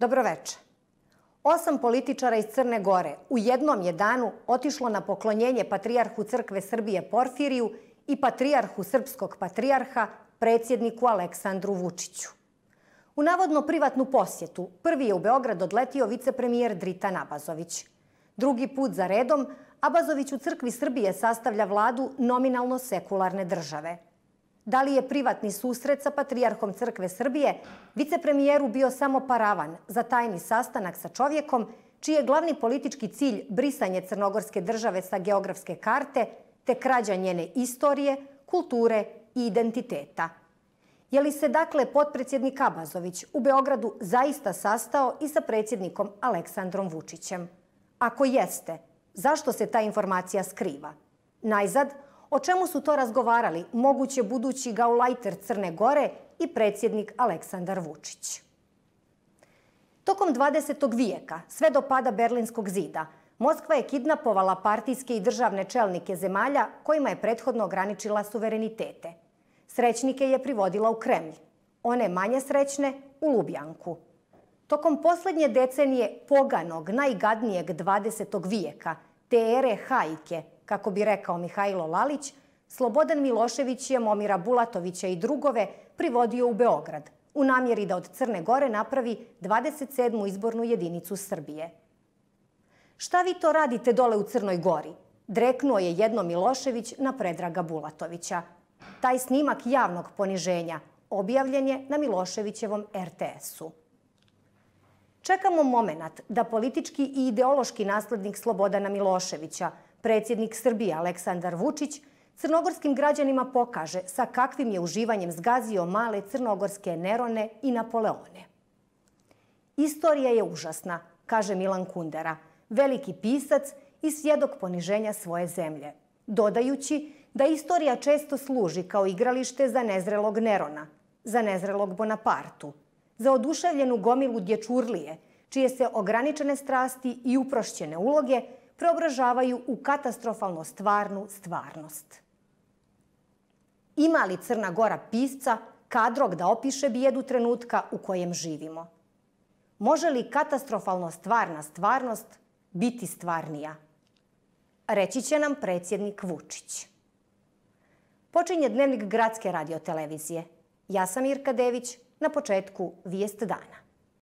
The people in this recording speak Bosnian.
Dobroveče. Osam političara iz Crne Gore u jednom je danu otišlo na poklonjenje Patrijarhu Crkve Srbije Porfiriju i Patrijarhu Srpskog Patrijarha predsjedniku Aleksandru Vučiću. U navodno privatnu posjetu prvi je u Beograd odletio vicepremijer Drita Nabazović. Drugi put za redom Abazović u Crkvi Srbije sastavlja vladu nominalno sekularne države – Da li je privatni susret sa Patrijarhom Crkve Srbije vicepremijeru bio samo paravan za tajni sastanak sa čovjekom čiji je glavni politički cilj brisanje crnogorske države sa geografske karte te krađa njene istorije, kulture i identiteta? Je li se dakle potpredsjednik Abazović u Beogradu zaista sastao i sa predsjednikom Aleksandrom Vučićem? Ako jeste, zašto se ta informacija skriva? Najzad, O čemu su to razgovarali moguće budući gaulajter Crne Gore i predsjednik Aleksandar Vučić? Tokom 20. vijeka, sve do pada Berlinskog zida, Moskva je kidnapovala partijske i državne čelnike zemalja kojima je prethodno ograničila suverenitete. Srećnike je privodila u Kremlj, one manje srećne u Lubjanku. Tokom posljednje decenije poganog, najgadnijeg 20. vijeka, te ere hajke, kako bi rekao Mihajlo Lalić, Slobodan Milošević je Momira Bulatovića i drugove privodio u Beograd u namjeri da od Crne Gore napravi 27. izbornu jedinicu Srbije. Šta vi to radite dole u Crnoj Gori? Dreknuo je jedno Milošević na predraga Bulatovića. Taj snimak javnog poniženja objavljen je na Miloševićevom RTS-u. Čekamo moment da politički i ideološki naslednik Slobodana Miloševića predsjednik Srbije Aleksandar Vučić crnogorskim građanima pokaže sa kakvim je uživanjem zgazio male crnogorske Nerone i Napoleone. Istorija je užasna, kaže Milan Kundera, veliki pisac i svjedok poniženja svoje zemlje, dodajući da istorija često služi kao igralište za nezrelog Nerona, za nezrelog Bonapartu, za oduševljenu gomilu dječurlije, čije se ograničene strasti i uprošćene uloge – preobražavaju u katastrofalno stvarnu stvarnost. Ima li Crna Gora pisca kadrog da opiše bijedu trenutka u kojem živimo? Može li katastrofalno stvarna stvarnost biti stvarnija? Reći će nam predsjednik Vučić. Počinje dnevnik Gradske radiotelevizije. Ja sam Irka Dević, na početku Vijest dana.